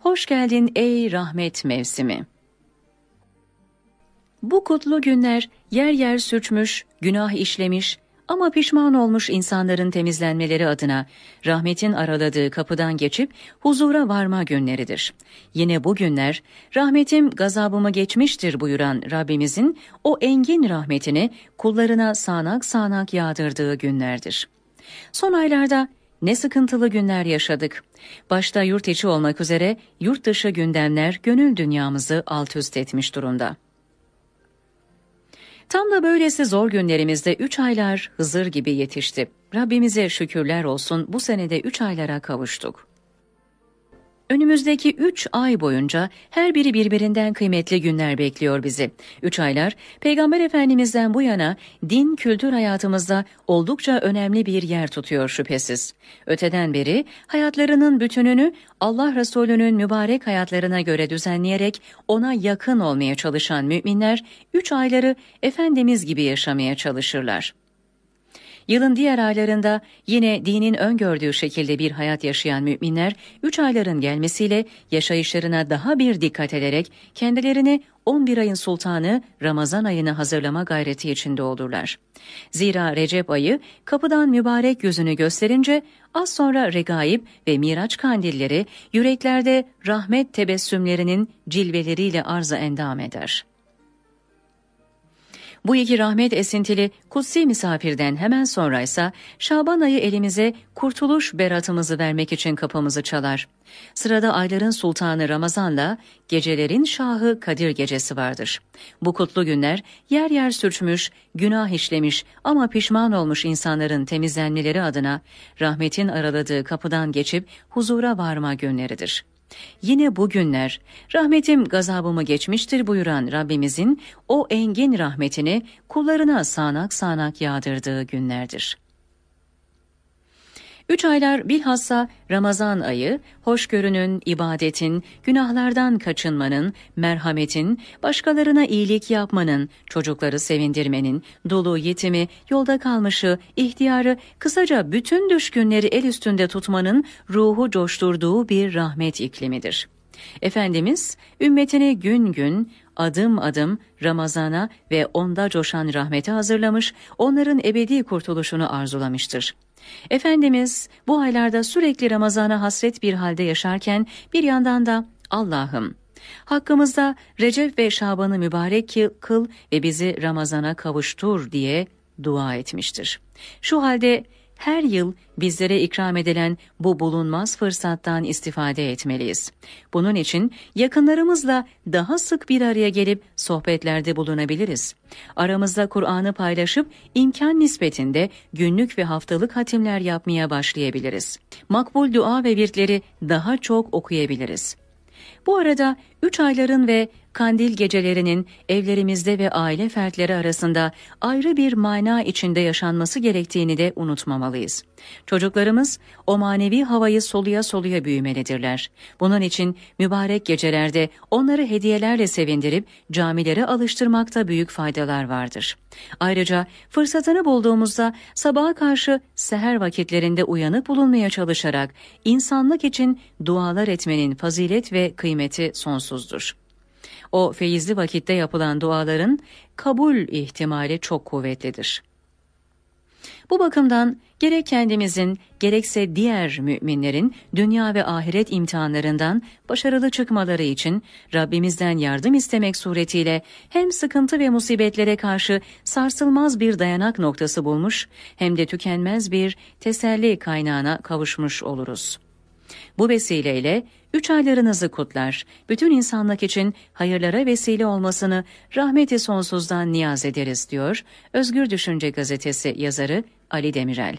Hoş geldin ey rahmet mevsimi. Bu kutlu günler yer yer sürçmüş, günah işlemiş ama pişman olmuş insanların temizlenmeleri adına rahmetin araladığı kapıdan geçip huzura varma günleridir. Yine bu günler rahmetim gazabımı geçmiştir buyuran Rabbimizin o engin rahmetini kullarına sağanak sağanak yağdırdığı günlerdir. Son aylarda ne sıkıntılı günler yaşadık. Başta yurt içi olmak üzere yurt dışı gündemler gönül dünyamızı alt üst etmiş durumda. Tam da böylesi zor günlerimizde 3 aylar Hızır gibi yetişti. Rabbimize şükürler olsun bu senede 3 aylara kavuştuk. Önümüzdeki 3 ay boyunca her biri birbirinden kıymetli günler bekliyor bizi. 3 aylar Peygamber Efendimiz'den bu yana din kültür hayatımızda oldukça önemli bir yer tutuyor şüphesiz. Öteden beri hayatlarının bütününü Allah Resulü'nün mübarek hayatlarına göre düzenleyerek ona yakın olmaya çalışan müminler 3 ayları Efendimiz gibi yaşamaya çalışırlar. Yılın diğer aylarında yine dinin öngördüğü şekilde bir hayat yaşayan müminler üç ayların gelmesiyle yaşayışlarına daha bir dikkat ederek kendilerini 11 ayın sultanı Ramazan ayını hazırlama gayreti içinde olurlar. Zira Recep ayı kapıdan mübarek yüzünü gösterince az sonra regaib ve miraç kandilleri yüreklerde rahmet tebessümlerinin cilveleriyle arza endam eder.'' Bu iki rahmet esintili kutsi misafirden hemen sonra ise Şaban ayı elimize kurtuluş beratımızı vermek için kapımızı çalar. Sırada ayların sultanı Ramazan'la gecelerin şahı Kadir gecesi vardır. Bu kutlu günler yer yer sürçmüş, günah işlemiş ama pişman olmuş insanların temizlenmeleri adına rahmetin araladığı kapıdan geçip huzura varma günleridir. Yine bugünler rahmetim gazabımı geçmiştir buyuran Rabbimizin o engin rahmetini kullarına sağanak sağanak yağdırdığı günlerdir. Üç aylar bilhassa Ramazan ayı, hoşgörünün, ibadetin, günahlardan kaçınmanın, merhametin, başkalarına iyilik yapmanın, çocukları sevindirmenin, dolu yetimi, yolda kalmışı, ihtiyarı, kısaca bütün düşkünleri el üstünde tutmanın ruhu coşturduğu bir rahmet iklimidir.'' Efendimiz ümmetini gün gün adım adım Ramazana ve onda coşan rahmete hazırlamış, onların ebedi kurtuluşunu arzulamıştır. Efendimiz bu aylarda sürekli Ramazana hasret bir halde yaşarken bir yandan da Allah'ım hakkımızda Recep ve Şaban'ı mübarek kıl ve bizi Ramazana kavuştur diye dua etmiştir. Şu halde her yıl bizlere ikram edilen bu bulunmaz fırsattan istifade etmeliyiz. Bunun için yakınlarımızla daha sık bir araya gelip sohbetlerde bulunabiliriz. Aramızda Kur'an'ı paylaşıp imkan nispetinde günlük ve haftalık hatimler yapmaya başlayabiliriz. Makbul dua ve virtleri daha çok okuyabiliriz. Bu arada Üç ayların ve kandil gecelerinin evlerimizde ve aile fertleri arasında ayrı bir mana içinde yaşanması gerektiğini de unutmamalıyız. Çocuklarımız o manevi havayı soluya soluya büyümelidirler. Bunun için mübarek gecelerde onları hediyelerle sevindirip camilere alıştırmakta büyük faydalar vardır. Ayrıca fırsatını bulduğumuzda sabaha karşı seher vakitlerinde uyanık bulunmaya çalışarak insanlık için dualar etmenin fazilet ve kıymeti sonsuz sonsuzdur. O feyizli vakitte yapılan duaların kabul ihtimali çok kuvvetlidir. Bu bakımdan gerek kendimizin gerekse diğer müminlerin dünya ve ahiret imtihanlarından başarılı çıkmaları için Rabbimizden yardım istemek suretiyle hem sıkıntı ve musibetlere karşı sarsılmaz bir dayanak noktası bulmuş hem de tükenmez bir teselli kaynağına kavuşmuş oluruz.'' Bu vesileyle üç aylarınızı kutlar, bütün insanlık için hayırlara vesile olmasını rahmeti sonsuzdan niyaz ederiz diyor Özgür Düşünce gazetesi yazarı Ali Demirel.